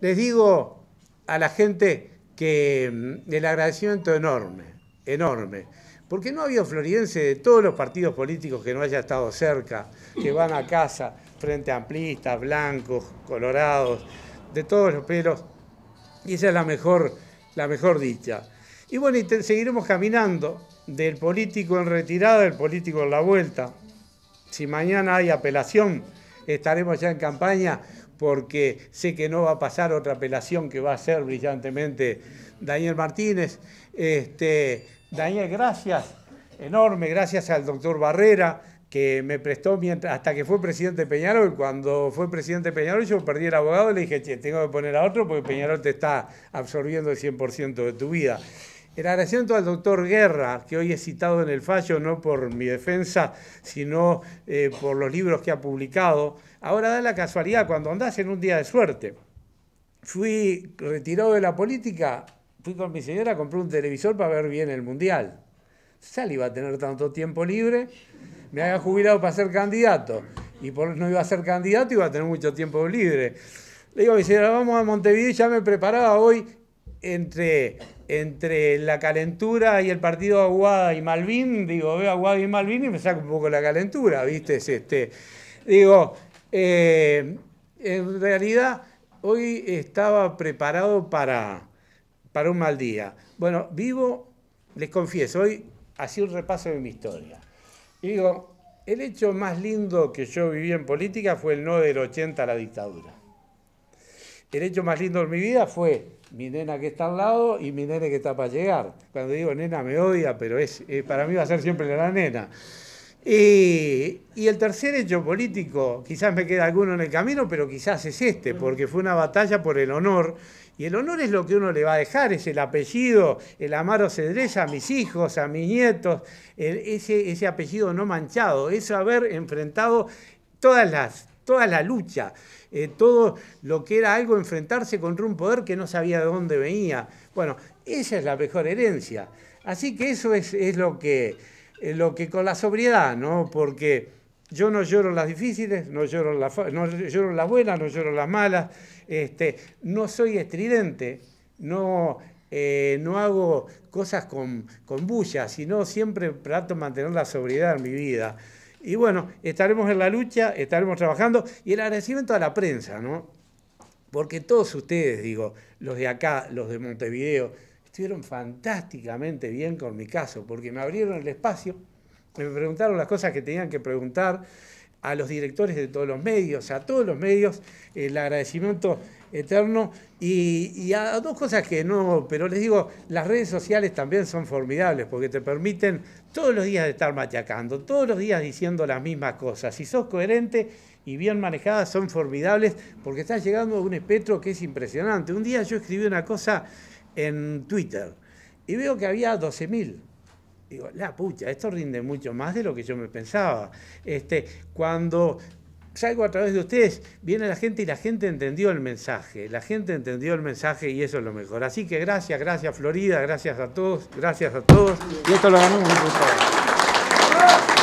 Les digo a la gente que mm, el agradecimiento enorme, enorme, porque no ha habido floridense de todos los partidos políticos que no haya estado cerca, que van a casa, frente a amplistas, blancos, colorados, de todos los pelos, y esa es la mejor, la mejor dicha. Y bueno, seguiremos caminando del político en retirada, del político en la vuelta. Si mañana hay apelación, estaremos ya en campaña porque sé que no va a pasar otra apelación que va a ser brillantemente Daniel Martínez. Este, Daniel, gracias, enorme, gracias al doctor Barrera que me prestó mientras, hasta que fue presidente de Peñarol. Cuando fue presidente de Peñarol yo perdí el abogado y le dije, che, tengo que poner a otro porque Peñarol te está absorbiendo el 100% de tu vida. El agradecimiento al doctor Guerra, que hoy he citado en el fallo, no por mi defensa, sino eh, por los libros que ha publicado. Ahora da la casualidad, cuando andás en un día de suerte, fui retirado de la política, fui con mi señora, compré un televisor para ver bien el Mundial. Sal iba a tener tanto tiempo libre, me había jubilado para ser candidato, y por no iba a ser candidato, iba a tener mucho tiempo libre. Le digo a mi señora, vamos a Montevideo, ya me preparaba hoy, entre, entre la calentura y el partido Aguada y Malvin, digo, veo Aguada y Malvin y me saco un poco la calentura, ¿viste? Este, digo, eh, en realidad hoy estaba preparado para, para un mal día. Bueno, vivo, les confieso, hoy hacía un repaso de mi historia. digo, el hecho más lindo que yo viví en política fue el no del 80 a la dictadura el hecho más lindo de mi vida fue mi nena que está al lado y mi nene que está para llegar. Cuando digo nena me odia, pero es, eh, para mí va a ser siempre la nena. y el tercer hecho político, quizás me queda alguno en el camino, pero quizás es este, porque fue una batalla por el honor. Y el honor es lo que uno le va a dejar, es el apellido, el Amaro Cedrés a mis hijos, a mis nietos, ese, ese apellido no manchado, eso haber enfrentado todas las toda la lucha, eh, todo lo que era algo enfrentarse contra un poder que no sabía de dónde venía. Bueno, esa es la mejor herencia. Así que eso es, lo, que, eh, lo que con la sobriedad, ¿no? Porque yo no lloro las difíciles, no lloro, las buenas, no lloro las malas, este, no soy estridente, no, eh, no hago cosas con, con bulla, sino siempre trato de mantener la sobriedad en mi vida. Y bueno, estaremos en la lucha, estaremos trabajando y el agradecimiento a la prensa, ¿no? Porque todos ustedes, digo, los de acá, los de Montevideo, estuvieron fantásticamente bien con mi caso, porque me abrieron el espacio, me preguntaron las cosas que tenían que preguntar a los directores de todos los medios, a todos los medios, el agradecimiento eterno y, a dos cosas que no, pero les digo, las redes sociales también son formidables porque te permiten todos los días estar machacando, todos los días diciendo las mismas cosas. Si sos coherente y bien manejada, son formidables porque estás llegando a un espectro que es impresionante. Un día yo escribí una cosa en Twitter y veo que había 12.000 digo, la pucha, esto rinde mucho más de lo que yo me pensaba. Este, cuando salgo a través de ustedes, viene la gente y la gente entendió el mensaje, la gente entendió el mensaje y eso es lo mejor. Así que gracias, gracias Florida, gracias a todos, gracias a todos. Y esto lo ganamos un